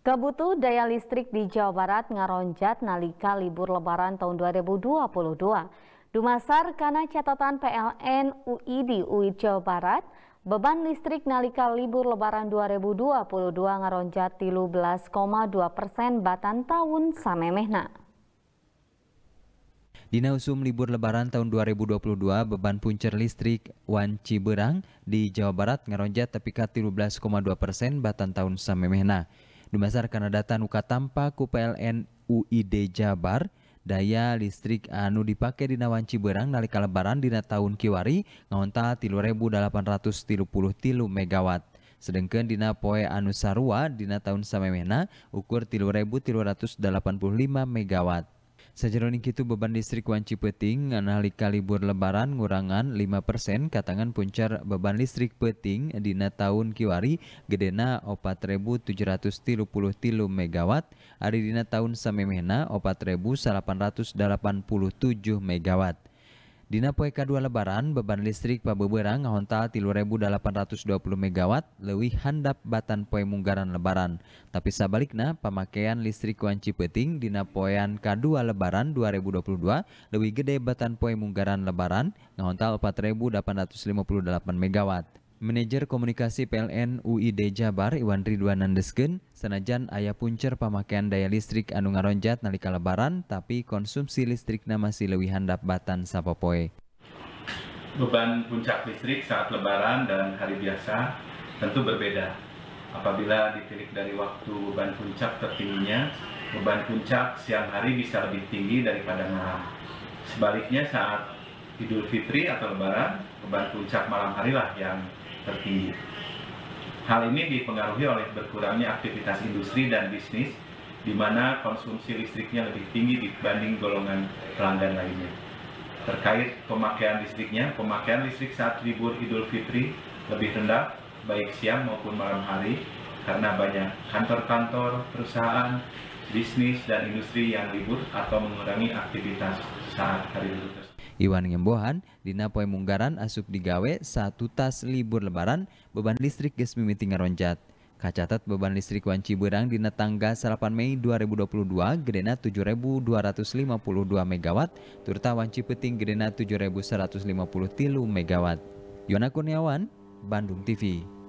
Kebutuh daya listrik di Jawa Barat ngaronjat nalika libur lebaran tahun 2022. Dumasar karena catatan PLN UID UID Jawa Barat, beban listrik nalika libur lebaran 2022 ngaronjat 13,2 persen batan tahun samemehna. Dina usum libur lebaran tahun 2022 beban puncer listrik Wan Ciberang di Jawa Barat ngaronjat tepi 13,2 persen batan tahun samemehna dimasarkan data nuka tampa ku PLN UID Jabar daya listrik anu dipakai di Nawan Ciberang nalika lebaran dina tahun kiwari ngontal 3833 megawatt sedangkan dina poe anu sarua dina tahun samemena ukur 3385 megawatt Sajeroning kitu beban listrik wanci peting nalika libur lebaran ngurangan 5% katangan puncar beban listrik peting dina tahun kiwari gedena 4733 MW ari dina tahun Samemena 4887 MW. Dina poe kadua lebaran beban listrik pabeberang ngahonta 3820 MW lebih handap batan poe munggaran lebaran. Tapi sabalikna pemakaian listrik wanci peting dina poean kadua lebaran 2022 lebih gede batan poe munggaran lebaran ngahonta 4858 MW. Manajer Komunikasi PLN UID Jabar Iwan Ridwan Nandesgen, senajan ayah puncer pemakaian daya listrik anu ngaronjat nalika lebaran, tapi konsumsi listriknya masih lebih handap batan sapopoe. Beban puncak listrik saat lebaran dan hari biasa tentu berbeda. Apabila ditilik dari waktu beban puncak tertingginya, beban puncak siang hari bisa lebih tinggi daripada malam. Sebaliknya saat Idul Fitri atau Lebaran, beban puncak malam harilah yang tertinggi. Hal ini dipengaruhi oleh berkurangnya aktivitas industri dan bisnis, di mana konsumsi listriknya lebih tinggi dibanding golongan pelanggan lainnya. Terkait pemakaian listriknya, pemakaian listrik saat libur Idul Fitri lebih rendah, baik siang maupun malam hari, karena banyak kantor-kantor, perusahaan, bisnis, dan industri yang libur atau mengurangi aktivitas saat hari libur tersebut. Iwan Ngembohan, Dina Poe Munggaran asup digawe satu tas libur lebaran beban listrik gas mimiti ngaronjat. Kacatat beban listrik Wanci berang dina tangga 8 Mei 2022 gedena 7.252 MW, turta Wanci Peting gedena 7.153 MW. Yona Kurniawan, Bandung TV.